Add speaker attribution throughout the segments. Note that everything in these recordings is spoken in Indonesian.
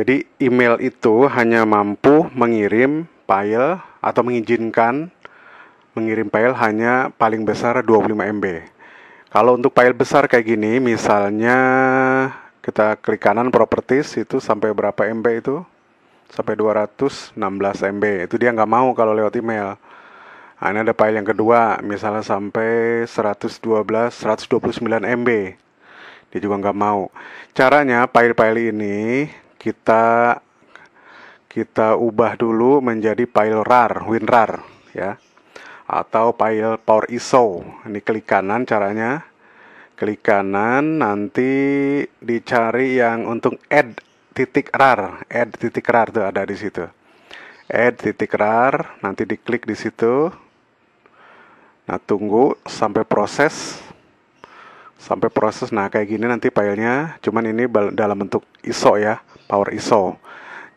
Speaker 1: Jadi email itu hanya mampu mengirim file atau mengizinkan mengirim file hanya paling besar 25 MB. Kalau untuk file besar kayak gini, misalnya kita klik kanan properties itu sampai berapa MB itu? Sampai 216 MB. Itu dia nggak mau kalau lewat email. Nah, ini ada file yang kedua, misalnya sampai 112 129 MB. Dia juga nggak mau. Caranya file-file ini kita kita ubah dulu menjadi file rar, winrar ya. Atau file power iso. Ini klik kanan caranya. Klik kanan nanti dicari yang untuk add titik rar, add titik rar tuh ada di situ. Add titik rar, nanti diklik di situ. Nah, tunggu sampai proses sampai proses nah kayak gini nanti filenya cuman ini dalam bentuk ISO ya power ISO.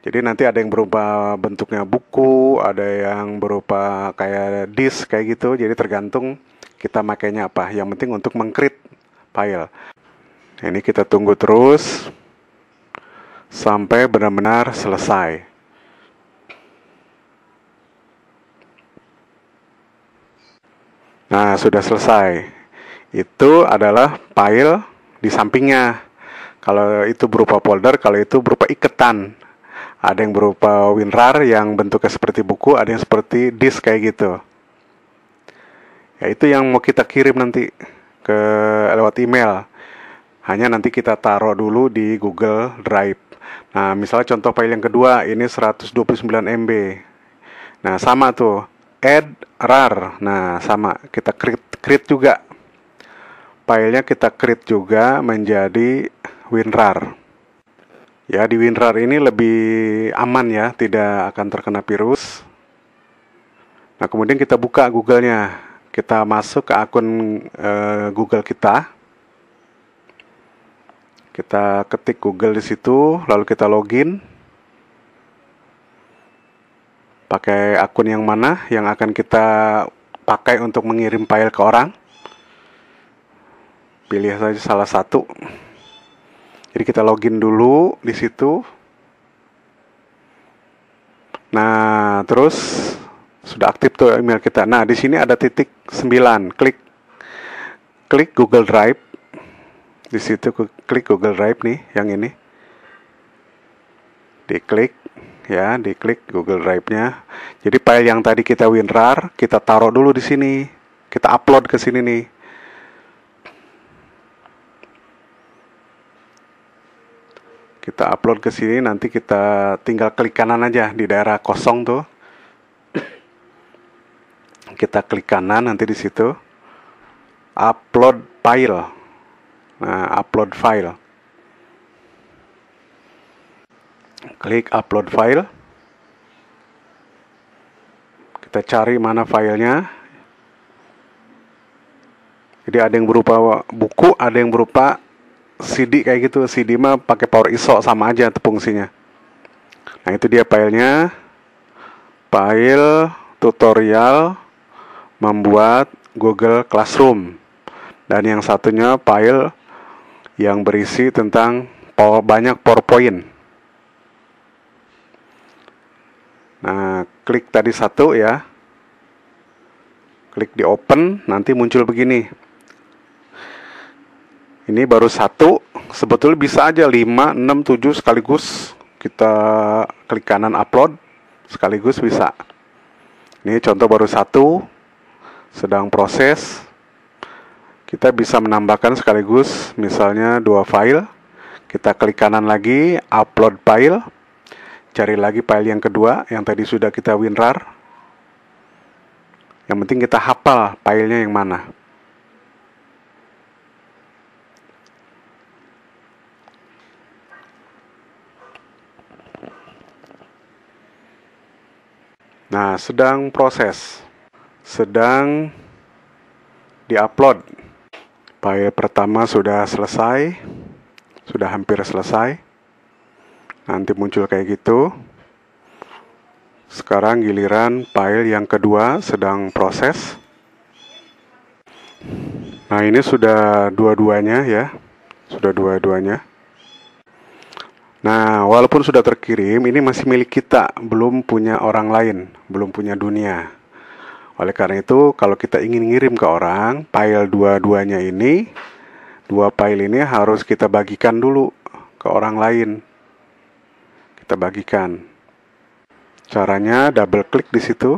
Speaker 1: Jadi nanti ada yang berupa bentuknya buku, ada yang berupa kayak disk kayak gitu. Jadi tergantung kita makainya apa. Yang penting untuk mengkrit file. Ini kita tunggu terus sampai benar-benar selesai. Nah, sudah selesai. Itu adalah file di sampingnya. Kalau itu berupa folder, kalau itu berupa iketan. Ada yang berupa WinRAR yang bentuknya seperti buku, ada yang seperti disk kayak gitu. Ya itu yang mau kita kirim nanti ke lewat email. Hanya nanti kita taruh dulu di Google Drive. Nah, misalnya contoh file yang kedua ini 129 MB. Nah, sama tuh add rar. Nah, sama kita create, create juga. File-nya kita create juga menjadi WinRAR. Ya, di WinRAR ini lebih aman ya, tidak akan terkena virus. Nah, kemudian kita buka Google-nya. Kita masuk ke akun e, Google kita. Kita ketik Google di situ, lalu kita login. Pakai akun yang mana yang akan kita pakai untuk mengirim file ke orang? Pilih saja salah satu. Jadi kita login dulu di situ. Nah, terus sudah aktif tuh email kita. Nah, di sini ada titik 9, klik klik Google Drive. Di situ klik Google Drive nih yang ini. Diklik ya, diklik Google Drive-nya. Jadi file yang tadi kita WinRAR kita taruh dulu di sini. Kita upload ke sini nih. kita upload ke sini nanti kita tinggal klik kanan aja di daerah kosong tuh kita klik kanan nanti di situ upload file nah upload file klik upload file kita cari mana filenya jadi ada yang berupa buku ada yang berupa CD kayak gitu CD mah pakai power ISO sama aja fungsinya nah itu dia filenya file tutorial membuat Google Classroom dan yang satunya file yang berisi tentang power, banyak PowerPoint nah klik tadi satu ya klik di open nanti muncul begini ini baru satu sebetulnya bisa aja 5, 6, 7 sekaligus kita klik kanan upload sekaligus bisa ini contoh baru satu sedang proses kita bisa menambahkan sekaligus misalnya dua file kita klik kanan lagi upload file cari lagi file yang kedua yang tadi sudah kita winrar yang penting kita hafal filenya yang mana Nah, sedang proses, sedang diupload. File pertama sudah selesai, sudah hampir selesai. Nanti muncul kayak gitu. Sekarang giliran file yang kedua sedang proses. Nah, ini sudah dua-duanya ya. Sudah dua-duanya. Nah, walaupun sudah terkirim, ini masih milik kita, belum punya orang lain, belum punya dunia. Oleh karena itu, kalau kita ingin ngirim ke orang, file dua-duanya ini, dua file ini harus kita bagikan dulu ke orang lain. Kita bagikan. Caranya double klik di situ.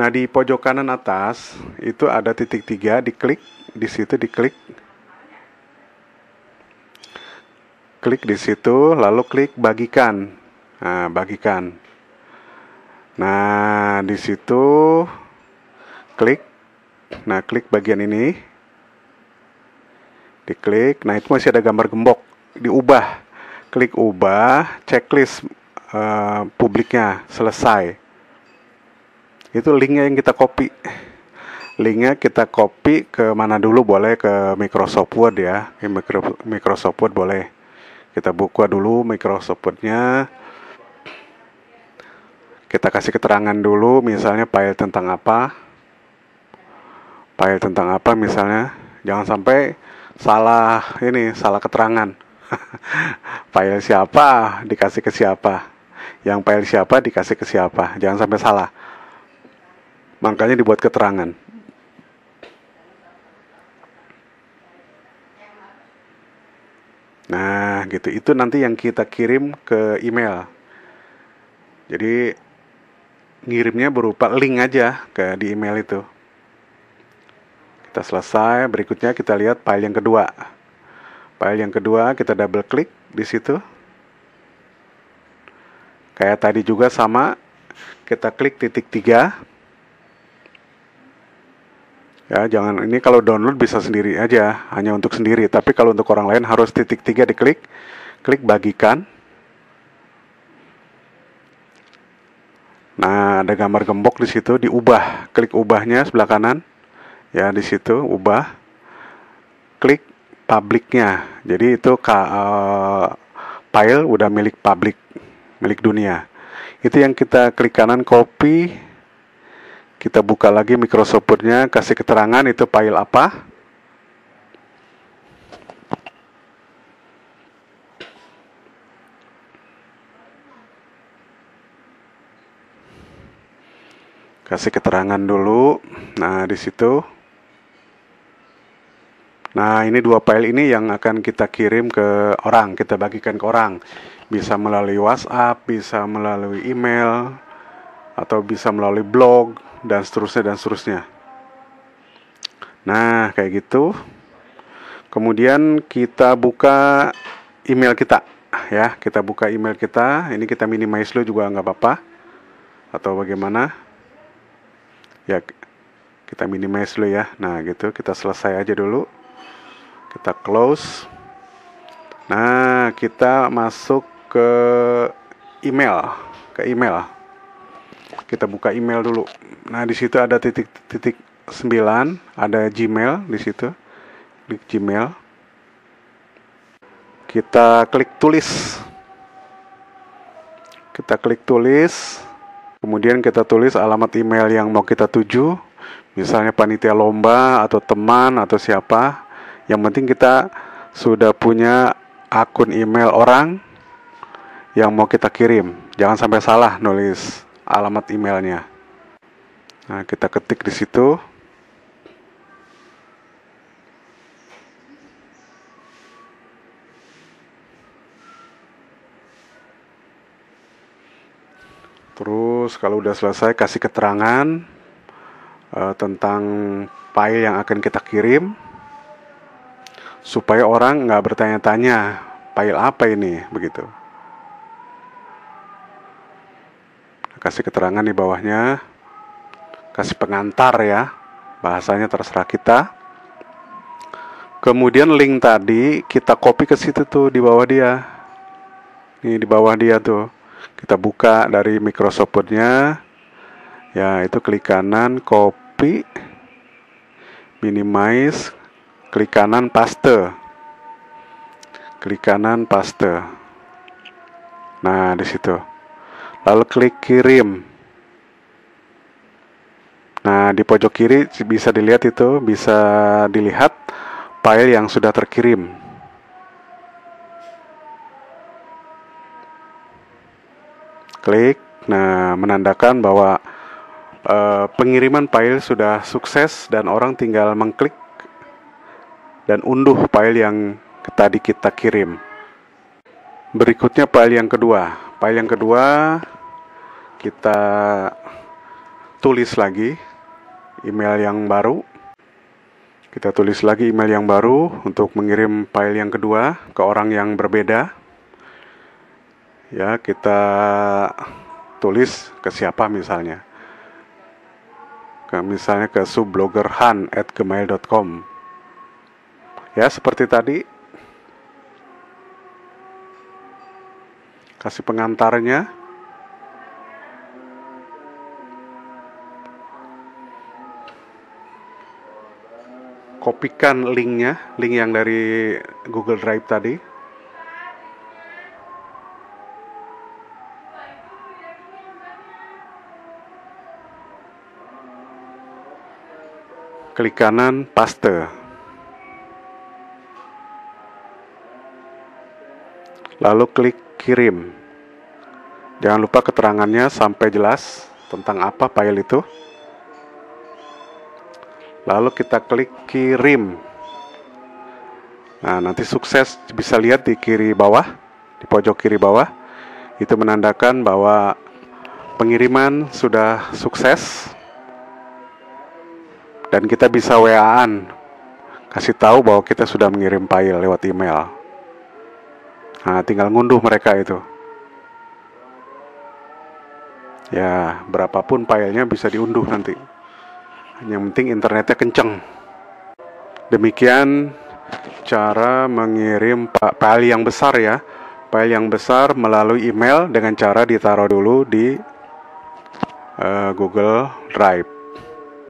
Speaker 1: Nah, di pojok kanan atas itu ada titik tiga, diklik, di situ diklik klik di situ lalu klik bagikan nah, bagikan nah di situ klik nah klik bagian ini diklik nah itu masih ada gambar gembok diubah klik ubah checklist uh, publiknya selesai itu linknya yang kita copy linknya kita copy ke mana dulu boleh ke Microsoft Word ya Microsoft Word boleh kita buka dulu Microsoft Word-nya kita kasih keterangan dulu misalnya file tentang apa file tentang apa misalnya jangan sampai salah ini salah keterangan file siapa dikasih ke siapa yang file siapa dikasih ke siapa jangan sampai salah makanya dibuat keterangan gitu. Itu nanti yang kita kirim ke email. Jadi ngirimnya berupa link aja ke di email itu. Kita selesai, berikutnya kita lihat file yang kedua. File yang kedua kita double klik di situ. Kayak tadi juga sama, kita klik titik tiga ya jangan ini kalau download bisa sendiri aja hanya untuk sendiri tapi kalau untuk orang lain harus titik tiga diklik klik bagikan nah ada gambar gembok di situ diubah klik ubahnya sebelah kanan ya di situ ubah klik publiknya jadi itu ka, uh, file udah milik publik milik dunia itu yang kita klik kanan copy kita buka lagi Microsoft Word-nya, kasih keterangan itu file apa. Kasih keterangan dulu. Nah, di situ. Nah, ini dua file ini yang akan kita kirim ke orang, kita bagikan ke orang. Bisa melalui WhatsApp, bisa melalui email, atau bisa melalui blog dan seterusnya dan seterusnya. Nah, kayak gitu. Kemudian kita buka email kita, ya. Kita buka email kita. Ini kita minimize dulu juga nggak apa-apa. Atau bagaimana? Ya, kita minimize dulu ya. Nah, gitu. Kita selesai aja dulu. Kita close. Nah, kita masuk ke email, ke email kita buka email dulu nah di situ ada titik-titik 9 ada Gmail di situ di Gmail kita klik tulis kita klik tulis kemudian kita tulis alamat email yang mau kita tuju misalnya panitia lomba atau teman atau siapa yang penting kita sudah punya akun email orang yang mau kita kirim jangan sampai salah nulis alamat emailnya. Nah, kita ketik di situ. Terus kalau udah selesai kasih keterangan uh, tentang file yang akan kita kirim supaya orang nggak bertanya-tanya file apa ini begitu. kasih keterangan di bawahnya kasih pengantar ya bahasanya terserah kita kemudian link tadi kita copy ke situ tuh di bawah dia ini di bawah dia tuh kita buka dari Microsoft Word-nya ya itu klik kanan copy minimize klik kanan paste klik kanan paste nah di situ lalu klik kirim nah di pojok kiri bisa dilihat itu bisa dilihat file yang sudah terkirim klik nah menandakan bahwa eh, pengiriman file sudah sukses dan orang tinggal mengklik dan unduh file yang tadi kita kirim berikutnya file yang kedua File yang kedua kita tulis lagi email yang baru. Kita tulis lagi email yang baru untuk mengirim file yang kedua ke orang yang berbeda. Ya, kita tulis ke siapa misalnya. Ke misalnya ke subloggerhan@gmail.com. Ya, seperti tadi kasih pengantarnya. Kopikan linknya, link yang dari Google Drive tadi. Klik kanan, paste. lalu klik kirim. Jangan lupa keterangannya sampai jelas tentang apa file itu. Lalu kita klik kirim. Nah, nanti sukses bisa lihat di kiri bawah, di pojok kiri bawah. Itu menandakan bahwa pengiriman sudah sukses. Dan kita bisa WA-an kasih tahu bahwa kita sudah mengirim file lewat email. Nah, tinggal ngunduh mereka itu. Ya, berapapun filenya bisa diunduh nanti. Yang penting internetnya kenceng. Demikian cara mengirim file yang besar ya. File yang besar melalui email dengan cara ditaruh dulu di uh, Google Drive.